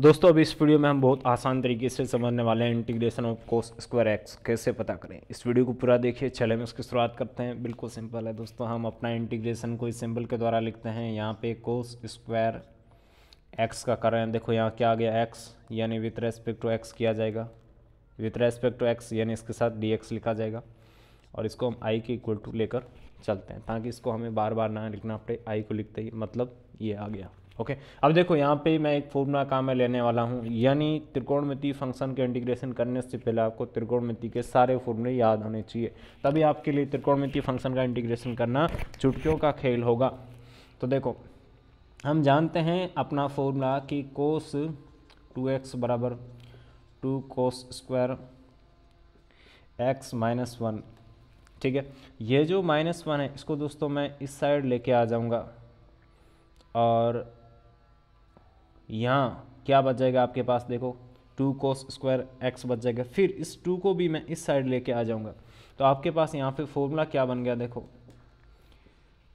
दोस्तों अभी इस वीडियो में हम बहुत आसान तरीके से समझने वाले हैं integration of cos square x कैसे पता करें इस वीडियो को पूरा देखिए चले हम इसकी शुरुआत करते हैं बिल्कुल सिंपल है दोस्तों हम अपना इंटीग्रेशन को इस सिंबल के द्वारा लिखते हैं यहाँ पे कोस स्क्वायर एक्स का कर रहे हैं देखो यहाँ क्या आ गया एक्स यानी विथ रेस्पेक्ट टू एक्स किया जाएगा विथ रेस्पेक्ट टू एक्स यानी इसके साथ डी लिखा जाएगा और इसको हम आई के इक्वल टू लेकर चलते हैं ताकि इसको हमें बार बार ना लिखना पड़े आई को लिखते ही मतलब ये आ गया ओके अब देखो यहाँ पे मैं एक फॉर्मूला काम में लेने वाला हूँ यानी त्रिकोणमिति फंक्शन के इंटीग्रेशन करने से पहले आपको त्रिकोणमिति के सारे फॉर्मूले याद होने चाहिए तभी आपके लिए त्रिकोणमिति फंक्शन का इंटीग्रेशन करना चुटकियों का खेल होगा तो देखो हम जानते हैं अपना फॉर्मूला कि कोस टू एक्स बराबर two cos square x minus one ठीक है ये जो माइनस वन है इसको दोस्तों मैं इस साइड लेके आ जाऊँगा और यहाँ क्या बच जाएगा आपके पास देखो टू कोस स्क्वायर एक्स बच जाएगा फिर इस टू को भी मैं इस साइड लेके आ जाऊँगा तो आपके पास यहाँ पे फॉर्मूला क्या बन गया देखो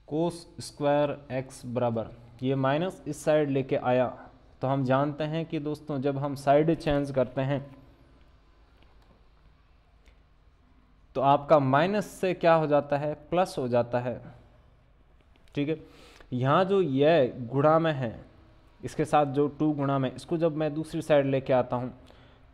कोस स्क्वायर एक्स बराबर ये माइनस इस साइड लेके आया तो हम जानते हैं कि दोस्तों जब हम साइड चेंज करते हैं तो आपका माइनस से क्या हो जाता है प्लस हो जाता है ठीक है यहाँ जो ये गुड़ा में है इसके साथ जो टू गुणा में इसको जब मैं दूसरी साइड लेके आता हूँ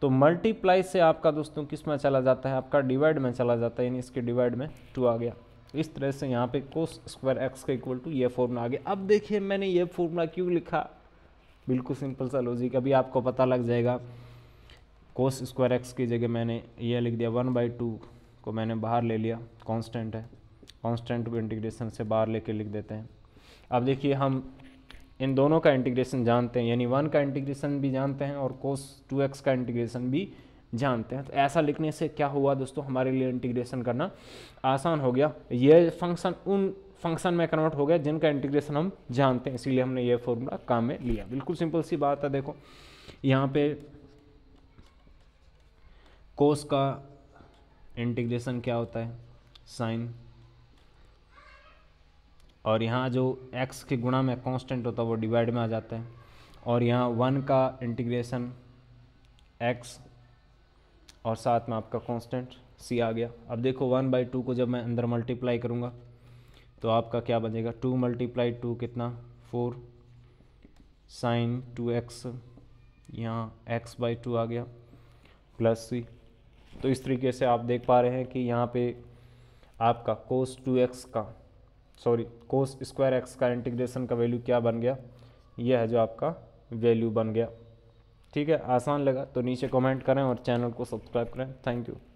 तो मल्टीप्लाई से आपका दोस्तों किस में चला जाता है आपका डिवाइड में चला जाता है यानी इसके डिवाइड में टू आ गया इस तरह से यहाँ पे कोस स्क्वायर एक्स का इक्वल टू ये फॉर्मूला आ गया अब देखिए मैंने ये फॉर्मूला क्यों लिखा बिल्कुल सिंपल सा लॉजिक अभी आपको पता लग जाएगा कोस स्क्वायर एक्स की जगह मैंने ये लिख दिया वन बाई टू को मैंने बाहर ले लिया कांस्टेंट है कांस्टेंट को इंटीग्रेशन से बाहर लेके लिख देते हैं अब देखिए हम इन दोनों का इंटीग्रेशन जानते हैं यानी वन का इंटीग्रेशन भी जानते हैं और कोस टू एक्स का इंटीग्रेशन भी जानते हैं तो ऐसा लिखने से क्या हुआ दोस्तों हमारे लिए इंटीग्रेशन करना आसान हो गया ये फंक्शन उन फंक्शन में कन्वर्ट हो गया जिनका इंटीग्रेशन हम जानते हैं इसीलिए हमने ये फॉर्मूला काम में लिया बिल्कुल सिंपल सी बात है देखो यहाँ पे कोस का इंटीग्रेशन क्या होता है साइन और यहाँ जो एक्स के गुणा में कांस्टेंट होता है वो डिवाइड में आ जाता है और यहाँ वन का इंटीग्रेशन एक्स और साथ में आपका कांस्टेंट सी आ गया अब देखो वन बाई टू को जब मैं अंदर मल्टीप्लाई करूँगा तो आपका क्या बनेगा टू मल्टीप्लाई टू कितना फोर साइन टू एक्स यहाँ एक्स बाई टू आ गया प्लस सी तो इस तरीके से आप देख पा रहे हैं कि यहाँ पे आपका कोस टू एक्स का सॉरी कोस स्क्वायर एक्स का इंटीग्रेशन का वैल्यू क्या बन गया यह है जो आपका वैल्यू बन गया ठीक है आसान लगा तो नीचे कमेंट करें और चैनल को सब्सक्राइब करें थैंक यू